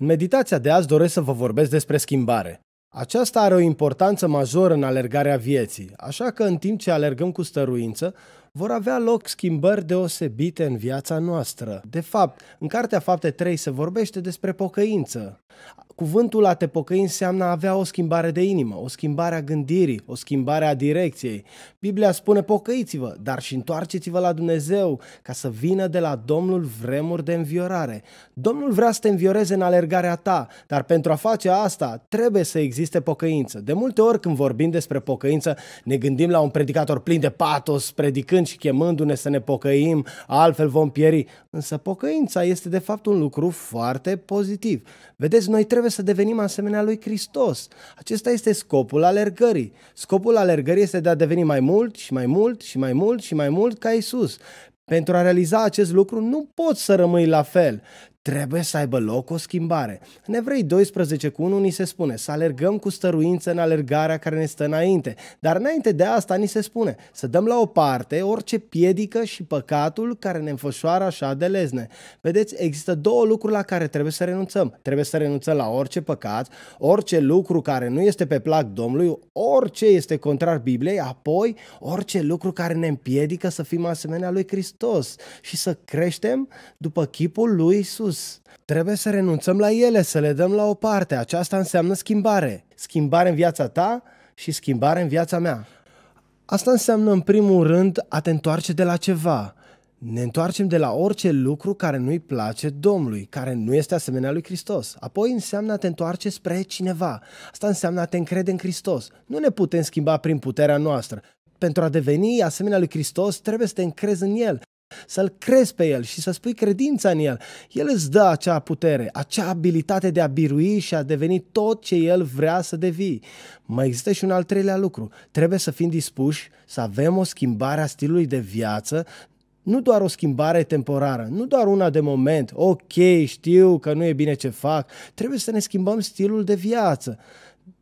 În meditația de azi doresc să vă vorbesc despre schimbare. Aceasta are o importanță majoră în alergarea vieții, așa că în timp ce alergăm cu stăruință, vor avea loc schimbări deosebite în viața noastră. De fapt, în Cartea Fapte 3 se vorbește despre pocăință. Cuvântul a te pocăi înseamnă a avea o schimbare de inimă, o schimbare a gândirii, o schimbare a direcției. Biblia spune pocăiți-vă, dar și întoarceți-vă la Dumnezeu ca să vină de la Domnul vremuri de înviorare. Domnul vrea să te învioreze în alergarea ta, dar pentru a face asta trebuie să existe pocăință. De multe ori când vorbim despre pocăință ne gândim la un predicator plin de patos predicând și chemându-ne să ne pocăim, altfel vom pieri. Însă pocăința este de fapt un lucru foarte pozitiv. Vedeți, noi trebuie să devenim asemenea lui Hristos. Acesta este scopul alergării. Scopul alergării este de a deveni mai mult și mai mult și mai mult și mai mult ca Isus. Pentru a realiza acest lucru nu poți să rămâi la fel trebuie să aibă loc o schimbare. În Evrei 12 cu 1 ni se spune să alergăm cu stăruință în alergarea care ne stă înainte, dar înainte de asta ni se spune să dăm la o parte orice piedică și păcatul care ne înfășoară așa de lezne. Vedeți, există două lucruri la care trebuie să renunțăm. Trebuie să renunțăm la orice păcat, orice lucru care nu este pe plac Domnului, orice este contrar Bibliei, apoi orice lucru care ne împiedică să fim asemenea lui Hristos și să creștem după chipul lui Isus spus. Trebuie să renunțăm la ele, să le dăm la o parte. Aceasta înseamnă schimbare. Schimbare în viața ta și schimbare în viața mea. Asta înseamnă, în primul rând, a te întoarce de la ceva. Ne întoarcem de la orice lucru care nu-i place Domnului, care nu este asemenea lui Hristos. Apoi înseamnă a te întoarce spre cineva. Asta înseamnă a te încrede în Hristos. Nu ne putem schimba prin puterea noastră. Pentru a deveni asemenea lui Hristos, trebuie să te încrezi în El să-L crezi pe El și să-ți credința în El. El îți dă acea putere, acea abilitate de a birui și a deveni tot ce El vrea să devii. Mai există și un al treilea lucru. Trebuie să fim dispuși să avem o schimbare a stilului de viață, nu doar o schimbare temporară, nu doar una de moment, ok, știu că nu e bine ce fac, trebuie să ne schimbăm stilul de viață.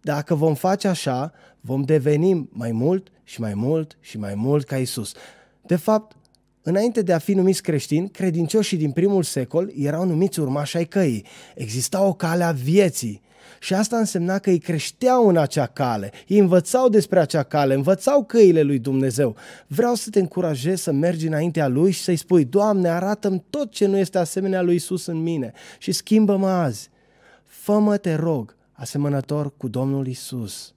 Dacă vom face așa, vom deveni mai mult și mai mult și mai mult ca Isus. De fapt, Înainte de a fi numiți creștini, credincioșii din primul secol erau numiți urmași ai căii. Exista o cale a vieții. Și asta însemna că ei creșteau în acea cale, ei învățau despre acea cale, învățau căile lui Dumnezeu. Vreau să te încurajez să mergi înaintea lui și să-i spui, Doamne, arată-mi tot ce nu este asemenea lui Isus în mine și schimbă-mă azi. Fă-mă, te rog, asemănător cu Domnul Isus.